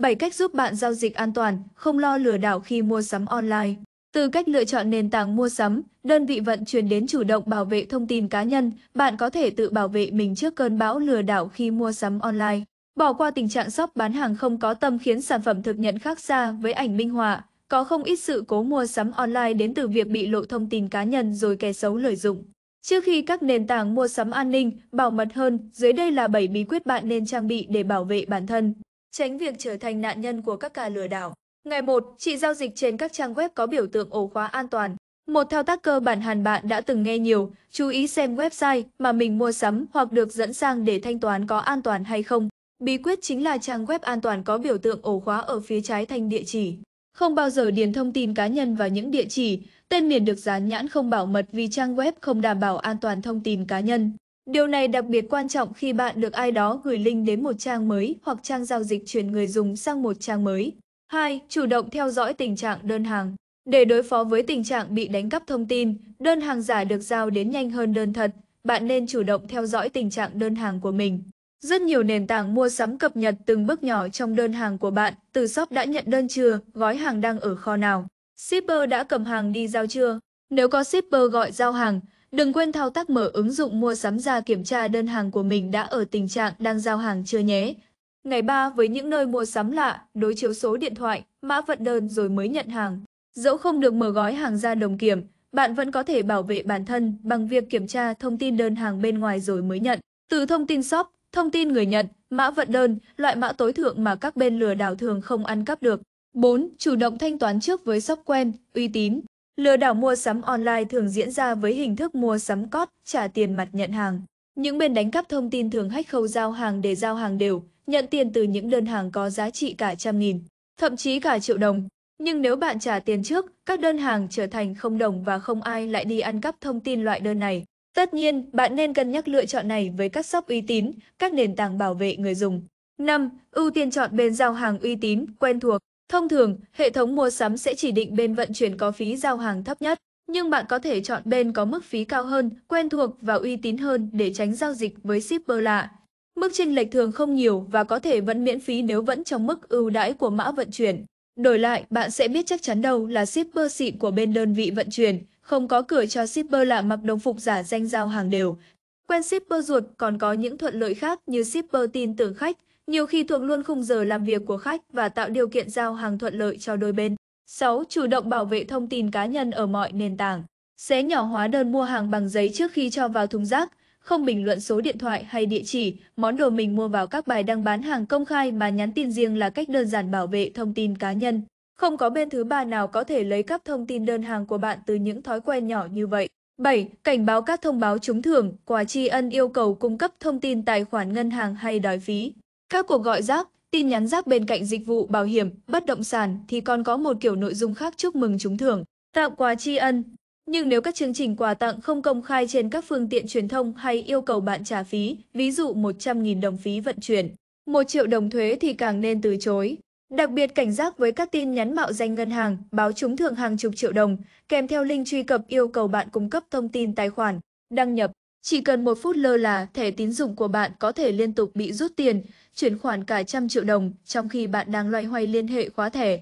7 cách giúp bạn giao dịch an toàn, không lo lừa đảo khi mua sắm online. Từ cách lựa chọn nền tảng mua sắm, đơn vị vận chuyển đến chủ động bảo vệ thông tin cá nhân, bạn có thể tự bảo vệ mình trước cơn bão lừa đảo khi mua sắm online. Bỏ qua tình trạng shop bán hàng không có tâm khiến sản phẩm thực nhận khác xa với ảnh minh họa. Có không ít sự cố mua sắm online đến từ việc bị lộ thông tin cá nhân rồi kẻ xấu lợi dụng. Trước khi các nền tảng mua sắm an ninh, bảo mật hơn, dưới đây là 7 bí quyết bạn nên trang bị để bảo vệ bản thân tránh việc trở thành nạn nhân của các ca lừa đảo. Ngày 1, chị giao dịch trên các trang web có biểu tượng ổ khóa an toàn. Một thao tác cơ bản Hàn bạn đã từng nghe nhiều, chú ý xem website mà mình mua sắm hoặc được dẫn sang để thanh toán có an toàn hay không. Bí quyết chính là trang web an toàn có biểu tượng ổ khóa ở phía trái thành địa chỉ. Không bao giờ điền thông tin cá nhân vào những địa chỉ, tên miền được dán nhãn không bảo mật vì trang web không đảm bảo an toàn thông tin cá nhân. Điều này đặc biệt quan trọng khi bạn được ai đó gửi link đến một trang mới hoặc trang giao dịch chuyển người dùng sang một trang mới. 2. Chủ động theo dõi tình trạng đơn hàng. Để đối phó với tình trạng bị đánh cắp thông tin, đơn hàng giả được giao đến nhanh hơn đơn thật, bạn nên chủ động theo dõi tình trạng đơn hàng của mình. Rất nhiều nền tảng mua sắm cập nhật từng bước nhỏ trong đơn hàng của bạn, từ shop đã nhận đơn chưa, gói hàng đang ở kho nào, shipper đã cầm hàng đi giao chưa. Nếu có shipper gọi giao hàng, Đừng quên thao tác mở ứng dụng mua sắm ra kiểm tra đơn hàng của mình đã ở tình trạng đang giao hàng chưa nhé. Ngày 3 với những nơi mua sắm lạ, đối chiếu số điện thoại, mã vận đơn rồi mới nhận hàng. Dẫu không được mở gói hàng ra đồng kiểm, bạn vẫn có thể bảo vệ bản thân bằng việc kiểm tra thông tin đơn hàng bên ngoài rồi mới nhận. Từ thông tin shop, thông tin người nhận, mã vận đơn, loại mã tối thượng mà các bên lừa đảo thường không ăn cắp được. 4. Chủ động thanh toán trước với shop quen, uy tín. Lừa đảo mua sắm online thường diễn ra với hình thức mua sắm cót, trả tiền mặt nhận hàng. Những bên đánh cắp thông tin thường hách khâu giao hàng để giao hàng đều, nhận tiền từ những đơn hàng có giá trị cả trăm nghìn, thậm chí cả triệu đồng. Nhưng nếu bạn trả tiền trước, các đơn hàng trở thành không đồng và không ai lại đi ăn cắp thông tin loại đơn này. Tất nhiên, bạn nên cân nhắc lựa chọn này với các shop uy tín, các nền tảng bảo vệ người dùng. 5. Ưu tiên chọn bên giao hàng uy tín, quen thuộc. Thông thường, hệ thống mua sắm sẽ chỉ định bên vận chuyển có phí giao hàng thấp nhất, nhưng bạn có thể chọn bên có mức phí cao hơn, quen thuộc và uy tín hơn để tránh giao dịch với shipper lạ. Mức chênh lệch thường không nhiều và có thể vẫn miễn phí nếu vẫn trong mức ưu đãi của mã vận chuyển. Đổi lại, bạn sẽ biết chắc chắn đâu là shipper xịn của bên đơn vị vận chuyển, không có cửa cho shipper lạ mặc đồng phục giả danh giao hàng đều. Quen shipper ruột còn có những thuận lợi khác như shipper tin tưởng khách, nhiều khi thuộc luôn khung giờ làm việc của khách và tạo điều kiện giao hàng thuận lợi cho đôi bên. 6. Chủ động bảo vệ thông tin cá nhân ở mọi nền tảng. Xé nhỏ hóa đơn mua hàng bằng giấy trước khi cho vào thùng rác, không bình luận số điện thoại hay địa chỉ, món đồ mình mua vào các bài đăng bán hàng công khai mà nhắn tin riêng là cách đơn giản bảo vệ thông tin cá nhân. Không có bên thứ ba nào có thể lấy cắp thông tin đơn hàng của bạn từ những thói quen nhỏ như vậy. 7. Cảnh báo các thông báo trúng thưởng, quà tri ân yêu cầu cung cấp thông tin tài khoản ngân hàng hay đòi phí. Các cuộc gọi rác, tin nhắn rác bên cạnh dịch vụ bảo hiểm, bất động sản thì còn có một kiểu nội dung khác chúc mừng trúng thưởng, tặng quà tri ân. Nhưng nếu các chương trình quà tặng không công khai trên các phương tiện truyền thông hay yêu cầu bạn trả phí, ví dụ 100.000 đồng phí vận chuyển, 1 triệu đồng thuế thì càng nên từ chối. Đặc biệt cảnh giác với các tin nhắn mạo danh ngân hàng, báo trúng thưởng hàng chục triệu đồng, kèm theo link truy cập yêu cầu bạn cung cấp thông tin tài khoản, đăng nhập. Chỉ cần một phút lơ là, thẻ tín dụng của bạn có thể liên tục bị rút tiền, chuyển khoản cả trăm triệu đồng, trong khi bạn đang loay hoay liên hệ khóa thẻ